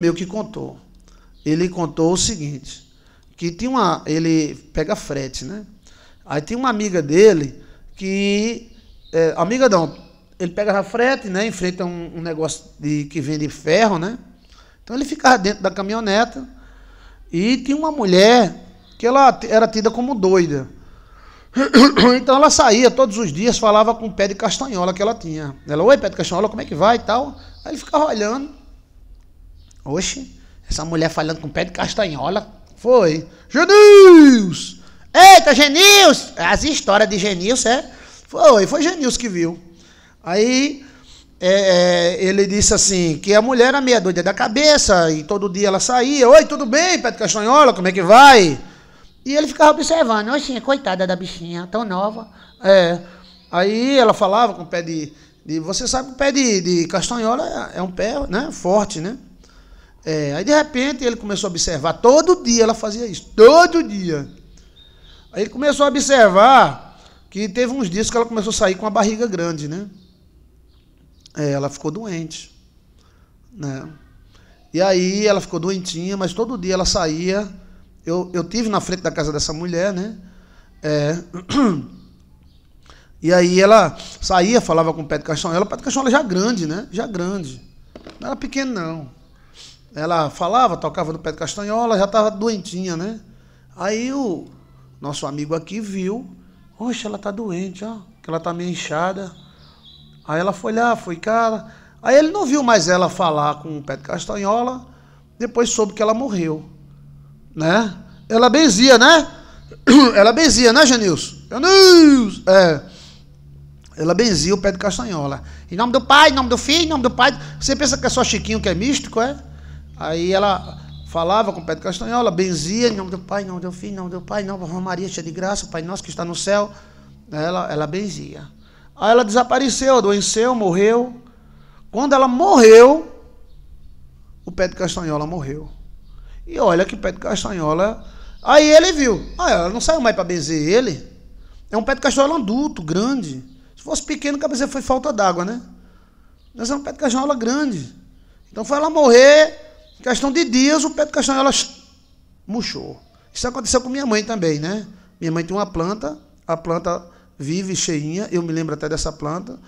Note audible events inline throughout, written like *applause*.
meu que contou. Ele contou o seguinte, que tinha uma, ele pega frete, né? Aí tinha uma amiga dele que é, amiga não, ele pegava frete, né? Enfrenta um, um negócio de, que vende ferro, né? Então ele ficava dentro da caminhoneta e tinha uma mulher que ela era tida como doida. *coughs* Então ela saía todos os dias, falava com o pé de castanhola que ela tinha. Ela, oi, pé de castanhola, como é que vai e tal? Aí ele ficava olhando. Oxe, essa mulher falando com o pé de castanhola. Foi. Genils! Eita, Genils! É as histórias de Genils, é? Foi, foi Genils que viu. Aí é, é, ele disse assim, que a mulher era meia doida da cabeça e todo dia ela saía. Oi, tudo bem, pé de castanhola, como é que vai? E ele ficava observando. Oxinha, coitada da bichinha, tão nova. É. Aí ela falava com o pé de... de você sabe que o pé de, de castanhola é, é um pé né, forte, né? É, aí de repente ele começou a observar, todo dia ela fazia isso, todo dia. Aí ele começou a observar que teve uns dias que ela começou a sair com a barriga grande, né? É, ela ficou doente, né? E aí ela ficou doentinha, mas todo dia ela saía. Eu, eu tive na frente da casa dessa mulher, né? É. *clears throat* E aí ela saía, falava com o pé de caixão. Ela, o pé de caixão, ela já grande, né? Já grande. Não era pequeno, não. Ela falava, tocava no pé de castanhola, já estava doentinha, né? Aí o nosso amigo aqui viu, oxe, ela tá doente, ó, que ela tá meio inchada. Aí ela foi lá, foi cara. Aí ele não viu mais ela falar com o pé de castanhola, depois soube que ela morreu, né? Ela é benzia, né? *clears throat* Ela é benzia, né, Janilson? Janilson! É. Ela é benzia o pé de castanhola. Em nome do pai, em nome do filho, em nome do pai. Você pensa que é só Chiquinho que é místico, é? Aí ela falava com o Pedro Castanhola, benzia em nome do Pai, em nome do Filho, em nome do Pai, em nome da Maria cheia de graça, Pai nosso que está no céu. Ela, ela benzia. Aí ela desapareceu, adoeceu, morreu. Quando ela morreu, o Pedro Castanhola morreu. E olha que Pedro Castanhola. Aí ele viu. Ah, ela não saiu mais para benzer ele. É um Pedro Castanhola adulto, grande. Se fosse pequeno, quer dizer, foi falta d'água, né? Mas é um Pedro Castanhola grande. Então foi ela morrer em questão de dias, o pé de castanhola murchou. Isso aconteceu com minha mãe também, né? Minha mãe tem uma planta, a planta vive cheinha, eu me lembro até dessa planta,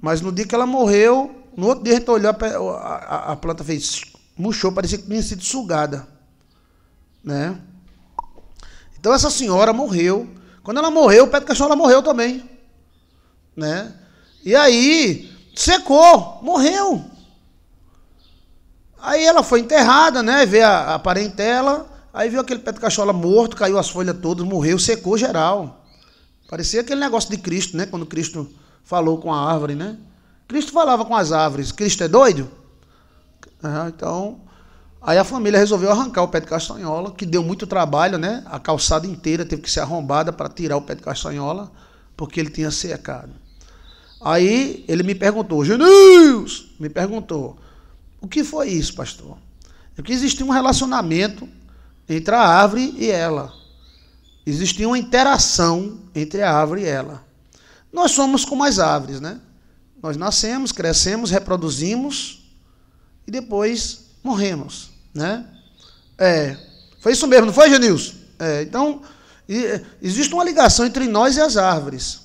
mas no dia que ela morreu, no outro dia a gente olhou, a, planta fez, murchou, parecia que tinha sido sugada, né? Então essa senhora morreu. Quando ela morreu, o pé de castanhola morreu também, né? E aí, secou, morreu. Aí ela foi enterrada, né? Vê a, a parentela. Aí viu aquele pé de cachola morto, caiu as folhas todas, morreu, secou geral. Parecia aquele negócio de Cristo, né? Quando Cristo falou com a árvore, né? Cristo falava com as árvores. Cristo é doido? então, aí a família resolveu arrancar o pé de castanhola, que deu muito trabalho, né? A calçada inteira teve que ser arrombada para tirar o pé de castanhola, porque ele tinha secado. Aí ele me perguntou, Genius, me perguntou, o que foi isso, pastor? É que existia um relacionamento entre a árvore e ela. Existia uma interação entre a árvore e ela. Nós somos como as árvores, né? Nós nascemos, crescemos, reproduzimos e depois morremos, né? É, foi isso mesmo, não foi, Genilson? É, então, é, existe uma ligação entre nós e as árvores.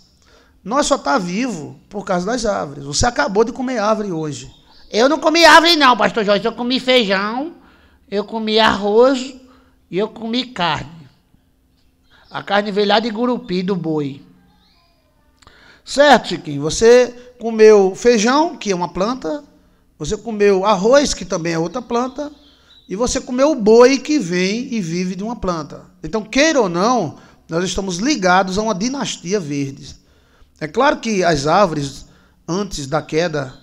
Nós só está vivo por causa das árvores. Você acabou de comer árvore hoje. Eu não comi árvore, não, pastor Jorge. Eu comi feijão, eu comi arroz e eu comi carne. A carne veio lá de gurupi, do boi. Certo, Chiquinho? Você comeu feijão, que é uma planta, você comeu arroz, que também é outra planta, e você comeu o boi que vem e vive de uma planta. Então, queira ou não, nós estamos ligados a uma dinastia verde. É claro que as árvores, antes da queda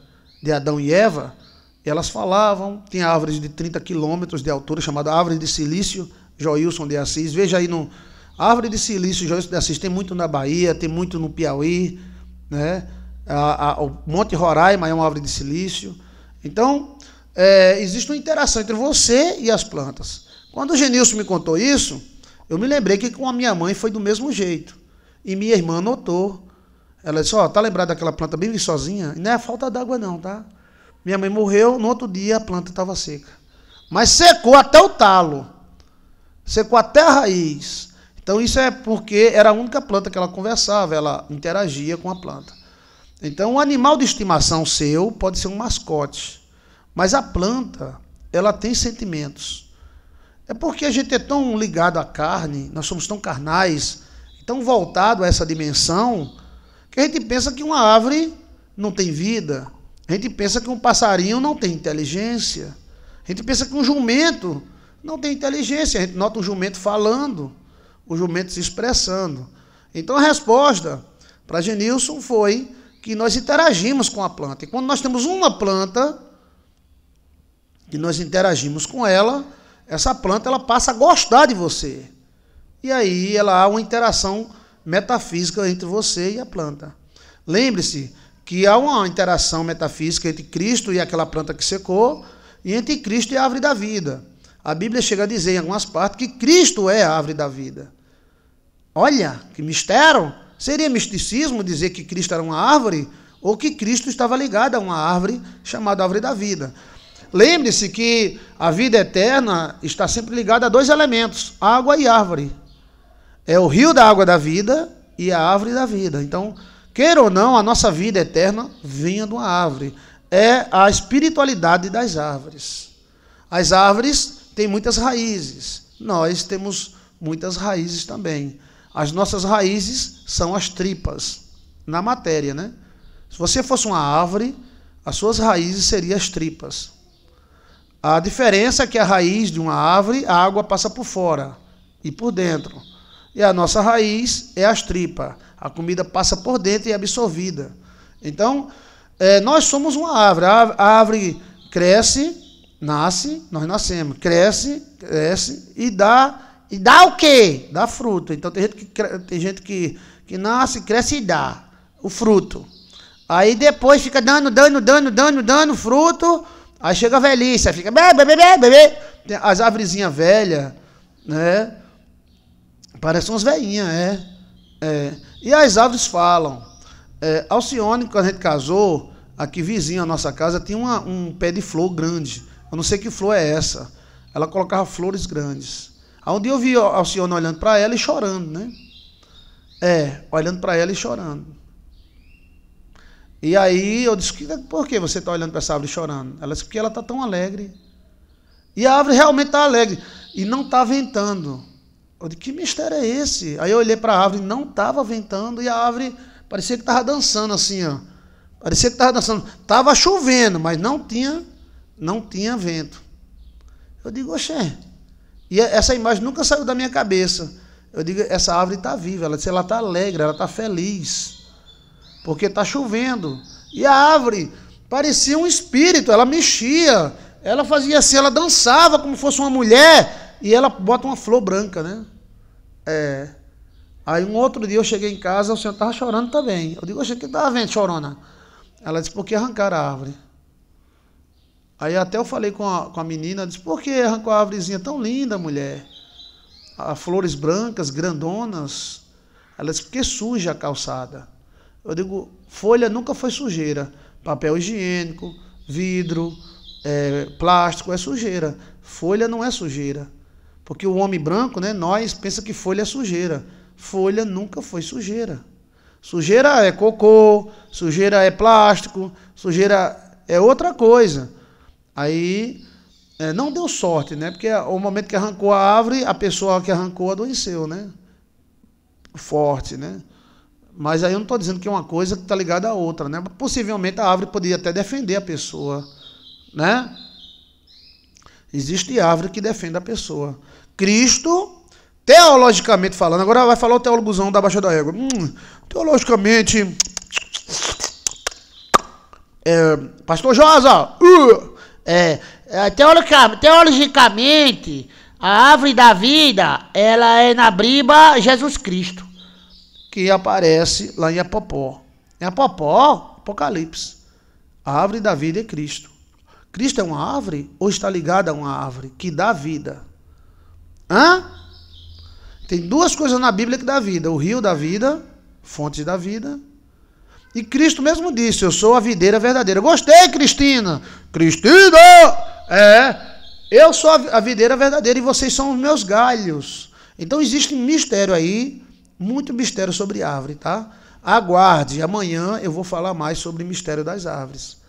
de Adão e Eva, elas falavam, tinha árvores de 30 quilômetros de altura, chamada árvore de silício, Joilson de Assis. Veja aí no. Árvore de silício, Joilson de Assis, tem muito na Bahia, tem muito no Piauí, né? A, a, o Monte Roraima é uma árvore de silício. Então, é, existe uma interação entre você e as plantas. Quando o Genilson me contou isso, eu me lembrei que com a minha mãe foi do mesmo jeito. E minha irmã notou ela disse, ó, oh, tá lembrado daquela planta bem viçosinha? Não é falta d'água não, tá? Minha mãe morreu, no outro dia a planta estava seca. Mas secou até o talo. Secou até a raiz. Então isso é porque era a única planta que ela conversava, ela interagia com a planta. Então um animal de estimação seu pode ser um mascote. Mas a planta, ela tem sentimentos. É porque a gente é tão ligado à carne, nós somos tão carnais, tão voltado a essa dimensão, porque a gente pensa que uma árvore não tem vida, a gente pensa que um passarinho não tem inteligência, a gente pensa que um jumento não tem inteligência, a gente nota um jumento falando, o jumento se expressando. Então a resposta para Genilson foi que nós interagimos com a planta. E quando nós temos uma planta que nós interagimos com ela, essa planta ela passa a gostar de você. E aí ela há uma interação metafísica entre você e a planta. Lembre-se que há uma interação metafísica entre Cristo e aquela planta que secou, e entre Cristo e a árvore da vida. A Bíblia chega a dizer em algumas partes que Cristo é a árvore da vida. Olha, que mistério! Seria misticismo dizer que Cristo era uma árvore ou que Cristo estava ligado a uma árvore chamada árvore da vida. Lembre-se que a vida eterna está sempre ligada a dois elementos: água e árvore é o rio da água da vida e a árvore da vida. Então, queira ou não, a nossa vida eterna vinha de uma árvore. É a espiritualidade das árvores. As árvores têm muitas raízes. Nós temos muitas raízes também. As nossas raízes são as tripas na matéria, né? Se você fosse uma árvore, as suas raízes seriam as tripas. A diferença é que a raiz de uma árvore, a água passa por fora e por dentro. E a nossa raiz é as tripas. A comida passa por dentro e é absorvida. Então, é, nós somos uma árvore. A árvore cresce, nasce, nós nascemos. Cresce, cresce e dá. E dá o quê? Dá fruto. Então tem gente que, tem gente que, que nasce, cresce e dá o fruto. Aí depois fica dando, dando, dando, dando, dando fruto. Aí chega a velhice, aí fica. Bê, bê, bê, bê, bê. As árvorezinhas velhas, né? Parecem uns veinhas, é. é. E as árvores falam. É, Alcione, quando a gente casou, aqui vizinho à nossa casa, tinha uma, um pé de flor grande. Eu não sei que flor é essa. Ela colocava flores grandes. um dia eu vi Alcione olhando para ela e chorando, né? É, olhando para ela e chorando. E aí eu disse, por que você está olhando para essa árvore chorando? Ela disse, porque ela está tão alegre. E a árvore realmente está alegre. E não está ventando. Eu disse, que mistério é esse? Aí eu olhei para a árvore, não estava ventando, e a árvore parecia que estava dançando assim, ó. Parecia que estava dançando. Estava chovendo, mas não tinha, não tinha vento. Eu digo, oxê. E é, essa imagem nunca saiu da minha cabeça. Eu digo, essa árvore está viva, ela, ela está alegre, ela está feliz. Porque está chovendo. E a árvore parecia um espírito, ela mexia, ela fazia assim, ela dançava como fosse uma mulher, e ela bota uma flor branca, né? É. Aí um outro dia eu cheguei em casa, o senhor estava chorando também. Eu digo, o que estava vendo, chorona? Ela disse, porque arrancaram a árvore. Aí até eu falei com a, com a menina, disse, por que arrancou a árvorezinha tão linda, mulher? A, flores brancas, grandonas. Ela disse, que suja a calçada. Eu digo, folha nunca foi sujeira. Papel higiênico, vidro, é, plástico é sujeira. Folha não é sujeira. Porque o homem branco, né, nós, pensa que folha é sujeira. Folha nunca foi sujeira. Sujeira é cocô, sujeira é plástico, sujeira é outra coisa. Aí é, não deu sorte, né? Porque o momento que arrancou a árvore, a pessoa que arrancou adoeceu, né? Forte, né? Mas aí eu não estou dizendo que é uma coisa que está ligada à outra, né? Possivelmente a árvore poderia até defender a pessoa, né? Existe árvore que defende a pessoa. Cristo, teologicamente falando, agora vai falar o teólogozão da Baixa da Égua. Hum, teologicamente. É, pastor Josa, uh, é, é, teologicamente, a árvore da vida, ela é na briba Jesus Cristo, que aparece lá em Apopó. Em Apopó, Apocalipse. A árvore da vida é Cristo. Cristo é uma árvore ou está ligado a uma árvore que dá vida? Hã? Tem duas coisas na Bíblia que dá vida: o rio da vida, fonte da vida. E Cristo mesmo disse: Eu sou a videira verdadeira. Gostei, Cristina! Cristina! É, eu sou a videira verdadeira e vocês são os meus galhos. Então existe mistério aí, muito mistério sobre árvore, tá? Aguarde, amanhã eu vou falar mais sobre o mistério das árvores.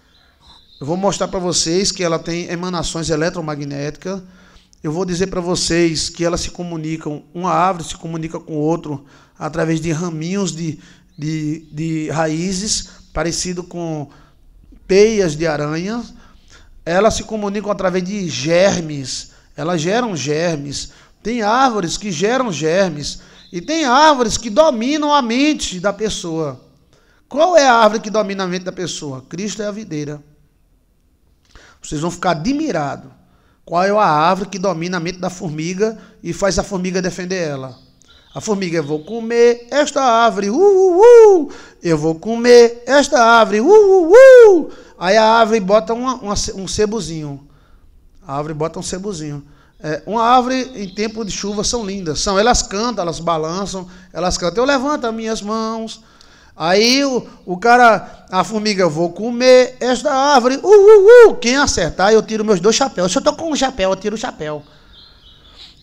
Eu vou mostrar para vocês que ela tem emanações eletromagnéticas. Eu vou dizer para vocês que elas se comunicam, uma árvore se comunica com outro através de raminhos de, de, de raízes, parecido com teias de aranha. Elas se comunicam através de germes, elas geram germes. Tem árvores que geram germes e tem árvores que dominam a mente da pessoa. Qual é a árvore que domina a mente da pessoa? Cristo é a videira. Vocês vão ficar admirados. Qual é a árvore que domina a mente da formiga e faz a formiga defender ela? A formiga, eu vou comer esta árvore, uh, uh, uh. eu vou comer esta árvore, uh, uh, uh. Aí a árvore bota uma, uma, um sebozinho. A árvore bota um sebozinho. É, uma árvore em tempo de chuva são lindas. São, elas cantam, elas balançam, elas cantam. Eu levanto as minhas mãos Aí o, o cara, a formiga, vou comer esta árvore. Uh, uh, uh. Quem acertar, eu tiro meus dois chapéus. Se eu tô com um chapéu, eu tiro o chapéu.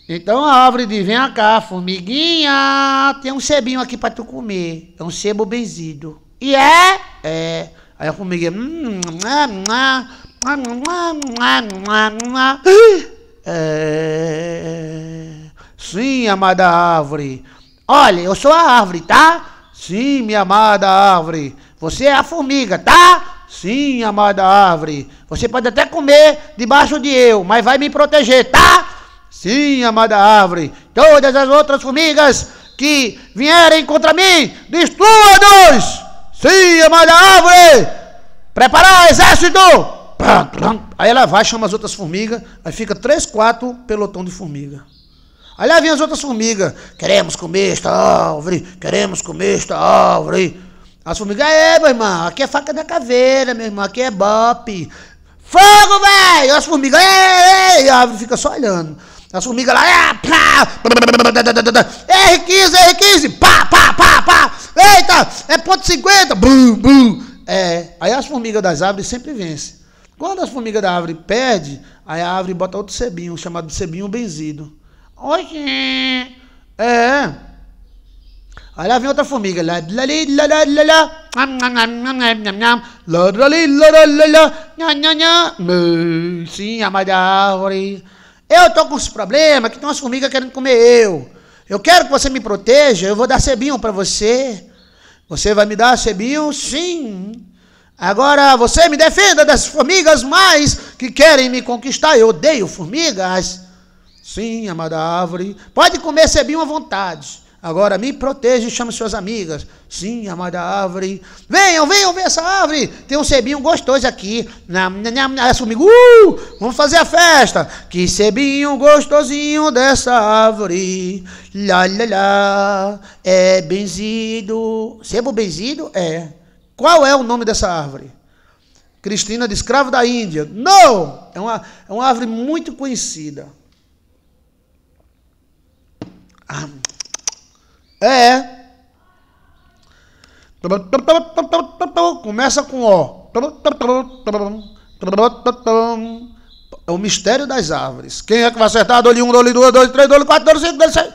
Então a árvore diz: vem cá, formiguinha, tem um cebinho aqui para tu comer. É um sebo benzido. E é? É. Aí a formiga. Hum, é. Sim, amada árvore. Olha, eu sou a árvore, tá? Sim, minha amada árvore, você é a formiga, tá? Sim, amada árvore, você pode até comer debaixo de eu, mas vai me proteger, tá? Sim, amada árvore, todas as outras formigas que vierem contra mim, destrua-nos! Sim, amada árvore, preparar exército! Aí ela vai, chama as outras formigas, aí fica três, quatro pelotão de formiga. Aí lá vinham as outras formigas. Queremos comer esta árvore, queremos comer esta árvore. As formigas, é, meu irmão, aqui é faca da caveira, meu irmão, aqui é bope. Fogo, velho! As formigas, é, é, é, e a árvore fica só olhando. As formigas lá, é, pá, R15, é, R15, é pá, pá, pá, pá. Eita, é ponto 50, bum, bum. É, aí as formigas das árvores sempre vencem. Quando as formigas da árvore perdem, aí a árvore bota outro cebinho chamado cebinho benzido. Oxê. É. Aí lá vem outra formiga. Lá, lá, lá, lá, Sim, amada árvore. Eu tô com uns problemas que tem umas formigas querendo comer eu. Eu quero que você me proteja, eu vou dar cebinho para você. Você vai me dar cebinho? Sim. Agora você me defenda das formigas mais que querem me conquistar. Eu odeio formigas. Sim, amada árvore, pode comer cebinho é à vontade. Agora me proteja e chame suas amigas. Sim, amada árvore. Venham, venham ver essa árvore. Tem um cebinho gostoso aqui. Essa comigo. Uh, vamos fazer a festa. Que cebinho gostosinho dessa árvore. Lá, lá, lá. É benzido. Sebo benzido? É. Qual é o nome dessa árvore? Cristina de Escravo da Índia. Não! É uma, é uma árvore muito conhecida. É. Começa com O. É o mistério das árvores. Quem é que vai acertar? Dole 1, dole 2, dole 3, dole 4, dole 5, dole 6.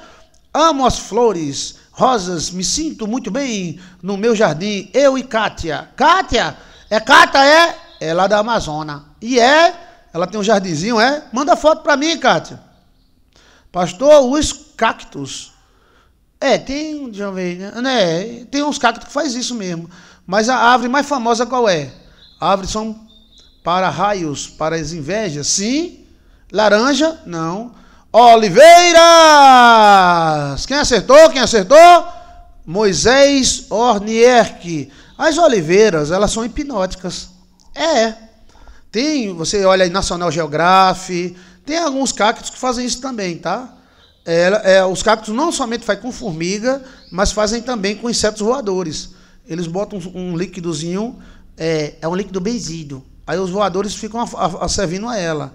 Amo as flores, rosas, me sinto muito bem no meu jardim. Eu e Kátia. Kátia? É Kátia, é? É lá da Amazônia. E é? Ela tem um jardinzinho, é? Manda foto para mim, Kátia. Pastor, o escuro cactos. É, tem, deixa eu ver, né? É, tem uns cactos que faz isso mesmo. Mas a árvore mais famosa qual é? A árvore são para raios, para as invejas, sim. Laranja, não. Oliveiras! Quem acertou? Quem acertou? Moisés Ornierck. As oliveiras, elas são hipnóticas. É. Tem, você olha aí National Geographic, tem alguns cactos que fazem isso também, tá? é, os cactos não somente fazem com formiga, mas fazem também com insetos voadores. Eles botam um, um líquidozinho, é, é, um líquido benzido. Aí os voadores ficam a, a, a servindo a ela.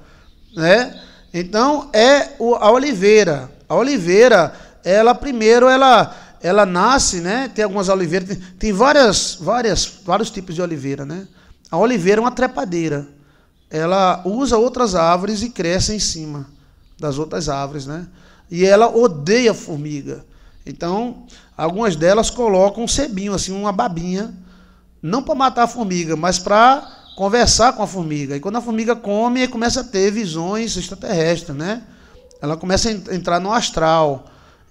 Né? Então é o, a oliveira. A oliveira, ela primeiro ela ela nasce, né? Tem algumas oliveiras, tem, tem várias, várias, vários tipos de oliveira, né? A oliveira é uma trepadeira. Ela usa outras árvores e cresce em cima das outras árvores, né? e ela odeia formiga. Então, algumas delas colocam um cebinho assim, uma babinha, não para matar a formiga, mas para conversar com a formiga. E quando a formiga come, começa a ter visões extraterrestres, né? Ela começa a entrar no astral.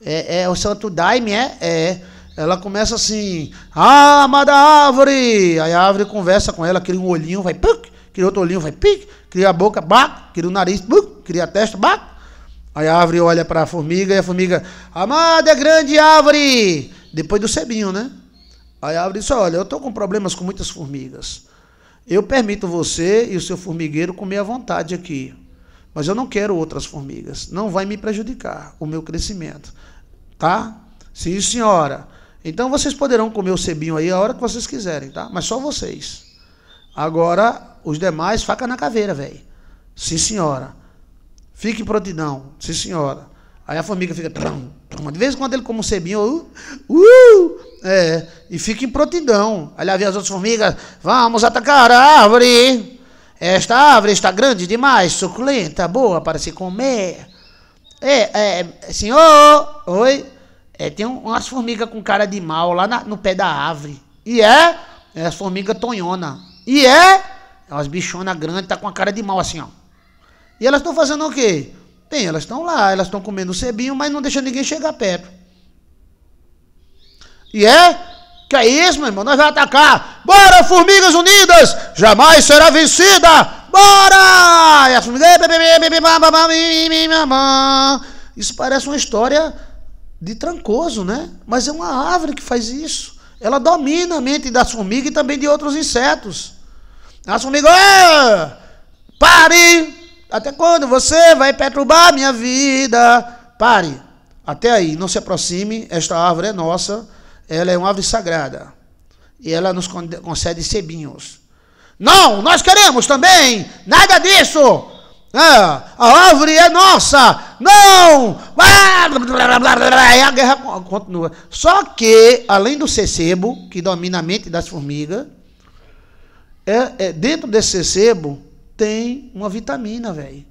É, é o santo daime é? É. Ela começa assim, ah, amada árvore! Aí a árvore conversa com ela, cria um olhinho, vai, puk, cria outro olhinho, vai, pik cria a boca, bac, cria o nariz, puk, cria a testa, bac, Aí a árvore olha para a formiga e a formiga, amada é grande árvore! Depois do cebinho, né? Aí a árvore diz: Olha, eu estou com problemas com muitas formigas. Eu permito você e o seu formigueiro comer à vontade aqui. Mas eu não quero outras formigas. Não vai me prejudicar o meu crescimento. Tá? Sim, senhora. Então vocês poderão comer o cebinho aí a hora que vocês quiserem, tá? Mas só vocês. Agora, os demais, faca na caveira, velho. Sim, senhora. Fique em prontidão. Sim, senhora. Aí a formiga fica. Trum, trum. De vez em quando ele come um cebinho Uh, uh, é, e fica em prontidão. Aí lá vem as outras formigas. Vamos atacar a árvore. Esta árvore está grande demais, suculenta, boa para se comer. É, é, é senhor, oi. É, tem umas formigas com cara de mal lá na, no pé da árvore. E é, é as formigas tonhona. E é, é umas bichonas grandes, tá com a cara de mal assim, ó. E elas estão fazendo o quê? Bem, elas estão lá, elas estão comendo cebinho, mas não deixa ninguém chegar perto. E é? Que é isso, meu irmão? Nós vamos atacar! Bora, Formigas Unidas! Jamais será vencida! Bora! E as formigas... Isso parece uma história de trancoso, né? Mas é uma árvore que faz isso. Ela domina a mente das formigas e também de outros insetos. As formigas... Pare! Até quando você vai perturbar minha vida? Pare. Até aí, não se aproxime. Esta árvore é nossa. Ela é uma árvore sagrada. E ela nos concede sebinhos. Não, nós queremos também. Nada disso. Ah, a árvore é nossa. Não! E a guerra continua. Só que, além do sebo, que domina a mente das formigas, é, é dentro desse sebo, tem uma vitamina, velho.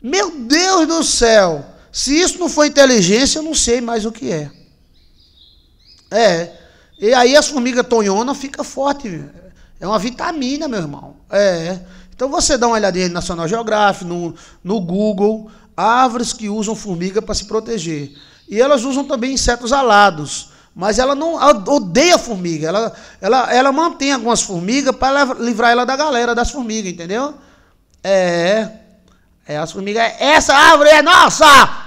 Meu Deus do céu! Se isso não for inteligência, eu não sei mais o que é. É. E aí as formigas tonhona fica forte. É uma vitamina, meu irmão. É. Então você dá uma olhadinha no National Geographic, no, no Google, árvores que usam formiga para se proteger. E elas usam também insetos alados. Mas ela não ela odeia formiga. Ela, ela, ela mantém algumas formigas para livrar ela da galera das formigas, entendeu? É. é as formigas. Essa árvore é nossa!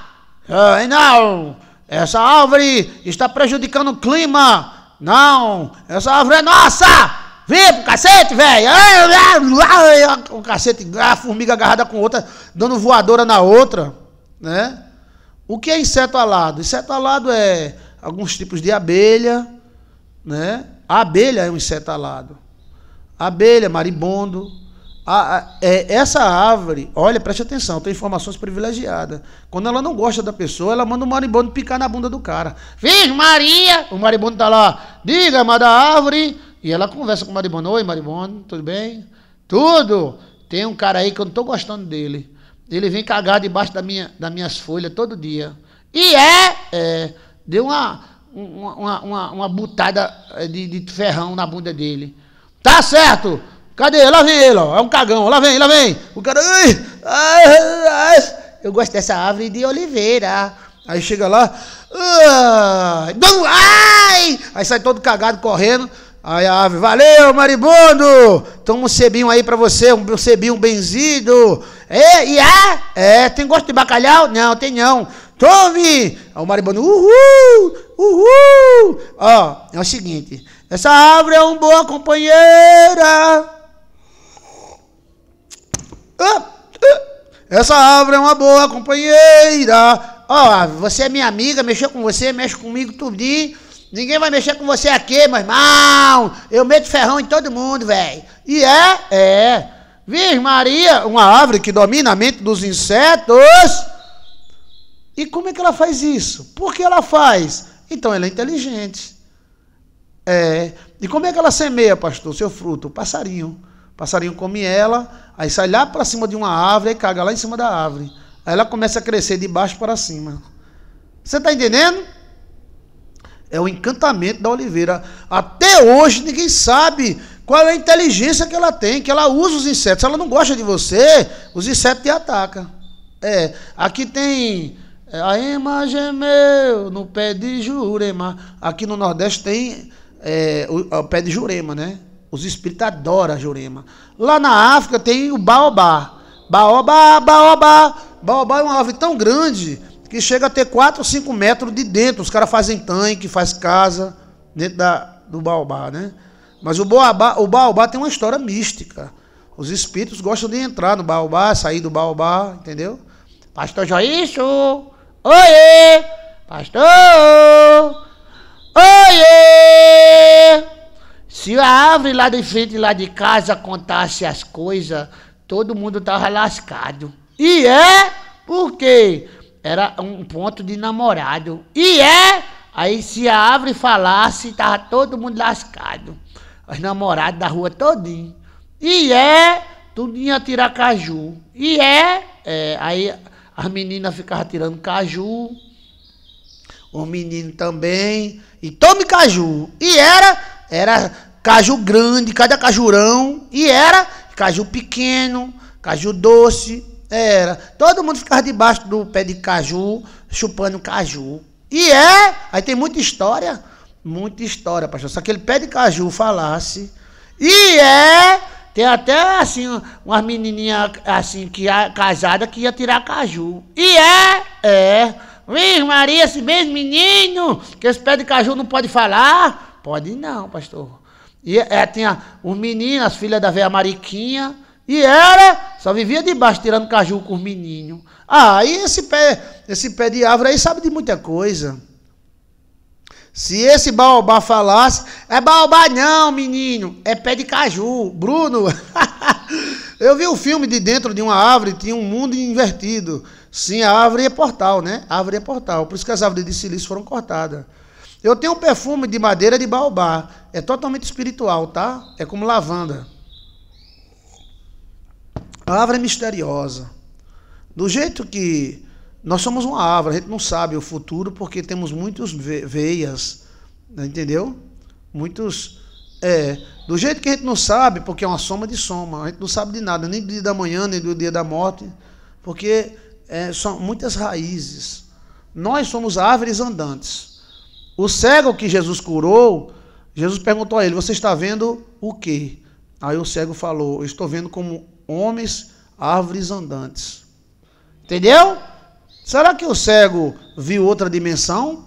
É, não! Essa árvore está prejudicando o clima! Não! Essa árvore é nossa! Vem pro cacete, velho! O cacete, a formiga agarrada com outra, dando voadora na outra, né? O que é inseto alado? Inseto alado é alguns tipos de abelha, né? A abelha é um inseto alado. A abelha, marimbondo, a, a, é, essa árvore, olha, preste atenção, tem informações privilegiadas. Quando ela não gosta da pessoa, ela manda um maribondo picar na bunda do cara. Vem, Maria! O maribondo tá lá, diga, amada árvore. E ela conversa com o maribondo: oi, maribondo, tudo bem? Tudo! Tem um cara aí que eu não tô gostando dele. Ele vem cagar debaixo da minha, das minhas folhas todo dia. E é, é deu uma, uma, uma, uma butada é, de, de ferrão na bunda dele. Tá certo! Cadê? Lá vem ele, ó. É um cagão. Lá vem, lá vem. O cara. Ai, ai, ai. Eu gosto dessa árvore de oliveira. Aí chega lá. Ai, ah, não, ai! Aí sai todo cagado correndo. Aí a ave, valeu, maribondo! Toma um cebinho aí para você, um cebinho benzido. É, e é? É, tem gosto de bacalhau? Não, tem não. Tome! Aí o maribondo, uhul! Uhul! Ó, é o seguinte, essa árvore é uma boa companheira. Ah, ah. Essa árvore é uma boa companheira. Ó, oh, você é minha amiga, mexeu com você, mexe comigo tudinho. Ninguém vai mexer com você aqui, meu irmão. Eu meto ferrão em todo mundo, velho. E é, é. Virgem Maria, uma árvore que domina a mente dos insetos. E como é que ela faz isso? Por que ela faz? Então ela é inteligente. É. E como é que ela semeia, pastor, seu fruto? O passarinho. O passarinho come ela Aí sai lá para cima de uma árvore e caga lá em cima da árvore. Aí ela começa a crescer de baixo para cima. Você está entendendo? É o encantamento da oliveira. Até hoje ninguém sabe qual é a inteligência que ela tem, que ela usa os insetos. Se ela não gosta de você, os insetos te atacam. É, aqui tem é, a ema gemeu no pé de Jurema. Aqui no Nordeste tem é, o, é o pé de Jurema, né? Os espíritos adoram a Jurema. Lá na África tem o baobá. Baobá, baobá. Baobá é uma árvore tão grande que chega a ter 4 ou 5 metros de dentro. Os caras fazem tanque, faz casa dentro da, do baobá, né? Mas o, baobá, o baobá tem uma história mística. Os espíritos gostam de entrar no baobá, sair do baobá, entendeu? Pastor Joício! Oiê! Pastor! Oiê! Se a árvore lá de frente, lá de casa, contasse as coisas, todo mundo estava lascado. E é porque era um ponto de namorado. E é, aí se a árvore falasse, estava todo mundo lascado. Os namorados da rua todinho. E é, tudo ia tirar caju. E é, é aí as meninas ficavam tirando caju. O menino também. E tome caju. E era era caju grande, cada cajurão. E era caju pequeno, caju doce. Era. Todo mundo ficava debaixo do pé de caju, chupando caju. E é. Aí tem muita história. Muita história, pastor. Se aquele pé de caju falasse. E é. Tem até assim, umas menininhas assim, que casada que ia tirar caju. E é. É. vem Maria, esse mesmo menino, que esse pé de caju não pode falar. Pode não, pastor. E é, é tinha os meninos, as filhas da velha Mariquinha. E era, só vivia debaixo tirando caju com os meninos. Ah, e esse pé, esse pé de árvore aí sabe de muita coisa. Se esse baobá falasse, é baobá não, menino, é pé de caju. Bruno, *laughs* eu vi o um filme de dentro de uma árvore, tinha um mundo invertido. Sim, a árvore é portal, né? A árvore é portal. Por isso que as árvores de silício foram cortadas. Eu tenho um perfume de madeira de baobá. É totalmente espiritual, tá? É como lavanda. A árvore é misteriosa. Do jeito que nós somos uma árvore, a gente não sabe o futuro porque temos muitas veias, né, entendeu? Muitos. É, do jeito que a gente não sabe, porque é uma soma de soma, a gente não sabe de nada, nem do dia da manhã, nem do dia da morte, porque é, são muitas raízes. Nós somos árvores andantes. O cego que Jesus curou, Jesus perguntou a ele: Você está vendo o quê? Aí o cego falou: Eu estou vendo como homens, árvores andantes. Entendeu? Será que o cego viu outra dimensão?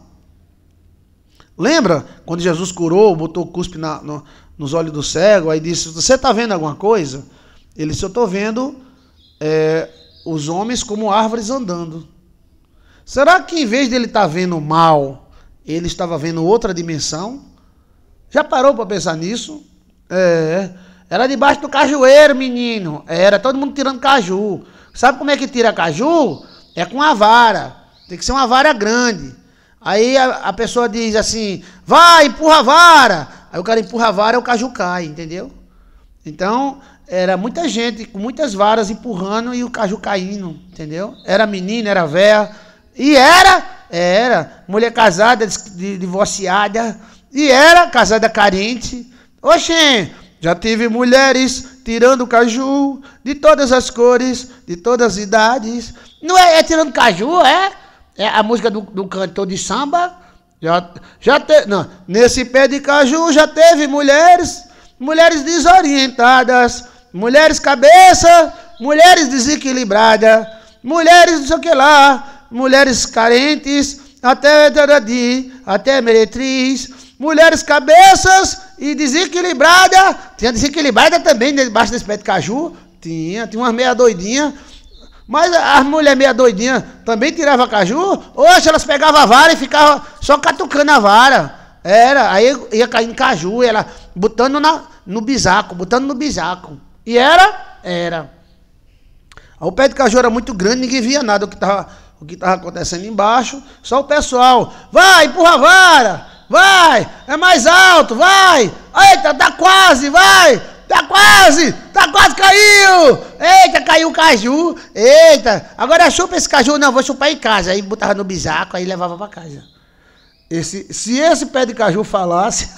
Lembra quando Jesus curou, botou o cuspe na, no, nos olhos do cego, aí disse: Você está vendo alguma coisa? Ele disse: Eu estou vendo é, os homens como árvores andando. Será que em vez dele estar tá vendo mal, ele estava vendo outra dimensão. Já parou para pensar nisso? É, é. Era debaixo do cajueiro, menino. Era todo mundo tirando caju. Sabe como é que tira caju? É com a vara. Tem que ser uma vara grande. Aí a, a, pessoa diz assim: vai, empurra a vara. Aí o cara empurra a vara o caju cai, entendeu? Então, era muita gente com muitas varas empurrando e o caju caindo, entendeu? Era menino, era véia. E era era mulher casada, divorciada. E era casada carente. Oxê, já tive mulheres tirando caju de todas as cores, de todas as idades. Não é, é tirando caju, é? É a música do, do cantor de samba. Já, já teve. não, nesse pé de caju já teve mulheres, mulheres desorientadas, mulheres cabeça, mulheres desequilibradas, mulheres não sei o que lá, mulheres carentes, até Daradi, até meretriz, mulheres cabeças e desequilibrada. Tinha desequilibrada também debaixo desse pé de caju. Tinha, tinha umas meia doidinha. Mas as mulheres meia doidinha também tirava caju. Oxe, elas pegavam a vara e ficavam só catucando a vara. Era, aí ia caindo caju, ela botando na, no bisaco, botando no bisaco. E era? Era. O pé de caju era muito grande, ninguém via nada o que estava o que estava acontecendo embaixo, só o pessoal, vai, empurra a vara, vai, é mais alto, vai, eita, tá quase, vai, tá quase, tá quase caiu, eita, caiu o caju, eita, agora chupa esse caju, não, vou chupar em casa, aí botava no bisaco, aí levava para casa. Esse, se esse pé de caju falasse,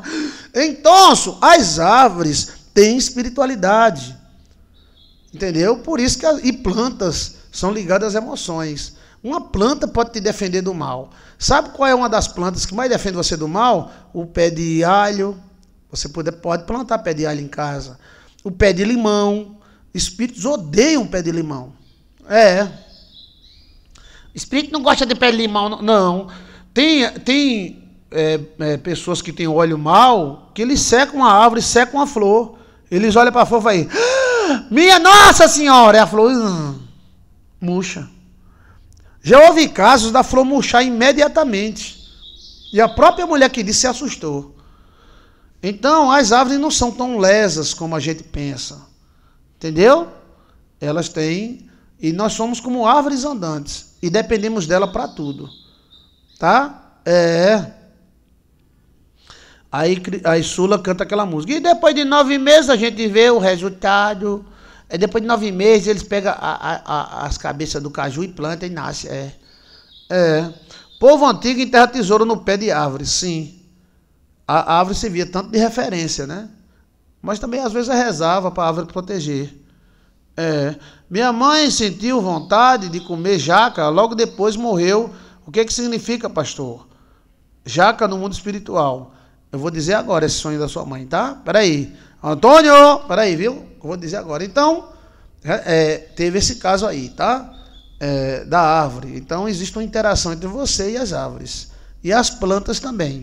*laughs* então as árvores têm espiritualidade, entendeu? Por isso que, e plantas, são ligadas às emoções. Uma planta pode te defender do mal. Sabe qual é uma das plantas que mais defende você do mal? O pé de alho. Você pode, pode plantar pé de alho em casa. O pé de limão. Espíritos odeiam o pé de limão. É. Espírito não gosta de pé de limão, não. não. Tem, tem é, é, pessoas que têm óleo mal que eles secam a árvore, secam a flor. Eles olham para a flor e falam: ah, Minha Nossa Senhora! É a flor. Hum murcha. Já houve casos da flor murchar imediatamente. E a própria mulher que disse se assustou. Então, as árvores não são tão lesas como a gente pensa. Entendeu? Elas têm. E nós somos como árvores andantes. E dependemos dela para tudo. Tá? É. Aí, aí Sula canta aquela música. E depois de nove meses a gente vê o resultado Aí depois de nove meses eles pegam a, a, a, as cabeças do caju e plantam e nasce. É. é. Povo antigo enterra tesouro no pé de árvore, sim. A, árvore servia tanto de referência, né? Mas também às vezes rezava para a árvore proteger. É. Minha mãe sentiu vontade de comer jaca, logo depois morreu. O que, é que significa, pastor? Jaca no mundo espiritual. Eu vou dizer agora esse sonho da sua mãe, tá? Peraí. Antônio! Peraí, viu? vou dizer agora. Então, é, é, teve esse caso aí, tá? É, da árvore. Então, existe uma interação entre você e as árvores. E as plantas também.